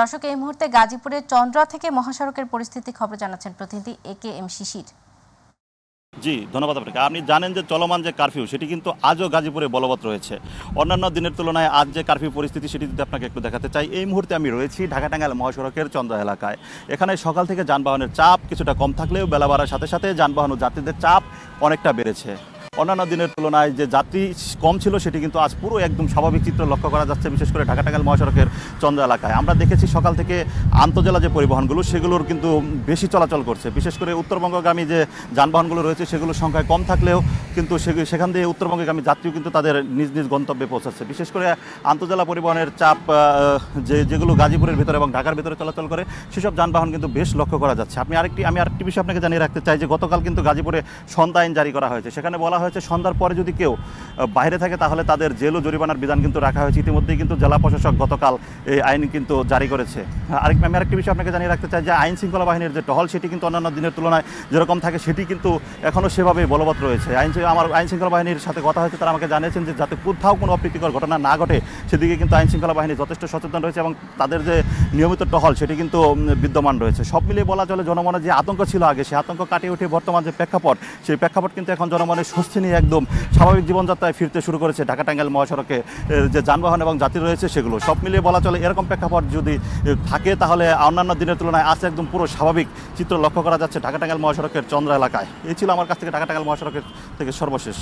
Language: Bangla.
দর্শক এই মুহূর্তে গাজীপুরের চন্দ্রা থেকে মহাসড়কের পরিস্থিতি খবর জানাচ্ছেন প্রতিনিধি এ কে এম শিশির জি ধন্যবাদ আপনাকে আপনি জানেন যে চলমান যে কারফিউ সেটি কিন্তু আজও গাজীপুরে বলবৎ রয়েছে অন্যান্য দিনের তুলনায় আজ যে কারফিউ পরিস্থিতি সেটি যদি আপনাকে একটু দেখাতে চাই এই মুহূর্তে আমি রয়েছি ঢাকা টাঙ্গাল মহাসড়কের চন্দ্রা এলাকায় এখানে সকাল থেকে যানবাহনের চাপ কিছুটা কম থাকলেও বেলা বাড়ার সাথে সাথে যানবাহন ও যাত্রীদের চাপ অনেকটা বেড়েছে অন্যান্য দিনের তুলনায় যে যাত্রী কম ছিল সেটি কিন্তু আজ পুরো একদম স্বাভাবিক চিত্র লক্ষ্য করা যাচ্ছে বিশেষ করে ঢাকা টাঙ্গাল মহাসড়কের চন্দ্র এলাকায় আমরা দেখেছি সকাল থেকে আন্তজেলা যে পরিবহনগুলো সেগুলোর কিন্তু বেশি চলাচল করছে বিশেষ করে উত্তরবঙ্গগামী যে যানবাহনগুলো রয়েছে সেগুলোর সংখ্যায় কম থাকলেও কিন্তু সেখান দিয়ে উত্তরবঙ্গগামী যাত্রীও কিন্তু তাদের নিজ নিজ গন্তব্যে পৌঁছাচ্ছে বিশেষ করে আন্তজেলা পরিবহনের চাপ যে যেগুলো গাজীপুরের ভিতরে এবং ঢাকার ভিতরে চলাচল করে সেসব যানবাহন কিন্তু বেশ লক্ষ্য করা যাচ্ছে আপনি আরেকটি আমি আরেকটি বিষয় আপনাকে জানিয়ে রাখতে চাই যে গতকাল কিন্তু গাজীপুরে সন্ধ্যা আইন জারি করা হয়েছে সেখানে বলা হয়েছে সন্ধ্যার পরে যদি কেউ বাইরে থাকে তাহলে তাদের জেল ও জরিমানার বিধান কিন্তু রাখা হয়েছে ইতিমধ্যেই কিন্তু জেলা প্রশাসক গতকাল এই আইন কিন্তু জারি করেছে হ্যাঁ, আরেক আমি আরেকটি বিষয় আপনাকে জানিয়ে রাখতে চাই যে আইন শৃঙ্খলা বাহিনীর যে টহল সেটি কিন্তু অন্যান্য দিনের তুলনায় যেরকম থাকে সেটি কিন্তু এখনও সেভাবে বলবৎ রয়েছে আইন আমার আইন শৃঙ্খলা বাহিনীর সাথে কথা হয়েছে তারা আমাকে জানিয়েছেন যে যাতে কোথাও কোনো অপ্রীতিকর ঘটনা না ঘটে সেদিকে কিন্তু আইন শৃঙ্খলা বাহিনী যথেষ্ট সচেতন রয়েছে এবং তাদের যে নিয়মিত টহল সেটি কিন্তু বিদ্যমান রয়েছে সব মিলিয়ে বলা চলে জনমনে যে আতঙ্ক ছিল আগে সে আতঙ্ক কাটিয়ে উঠে বর্তমান যে প্রেক্ষাপট সেই প্রেক্ষাপট কিন্তু এখন জনমনে সুস্থ শ্রেণী একদম স্বাভাবিক জীবনযাত্রায় ফিরতে শুরু করেছে ঢাকা টাঙ্গাইল মহাসড়কে যে যানবাহন এবং যাত্রী রয়েছে সেগুলো সব মিলিয়ে বলা চলে এরকম প্রেক্ষাপট যদি থাকে তাহলে অন্যান্য দিনের তুলনায় আছে একদম পুরো স্বাভাবিক চিত্র লক্ষ্য করা যাচ্ছে ঢাকা টাঙ্গাইল মহাসড়কের চন্দ্রা এলাকায় এই ছিল আমার কাছ থেকে ঢাকা টাঙ্গাইল মহাসড়কের থেকে সর্বশেষ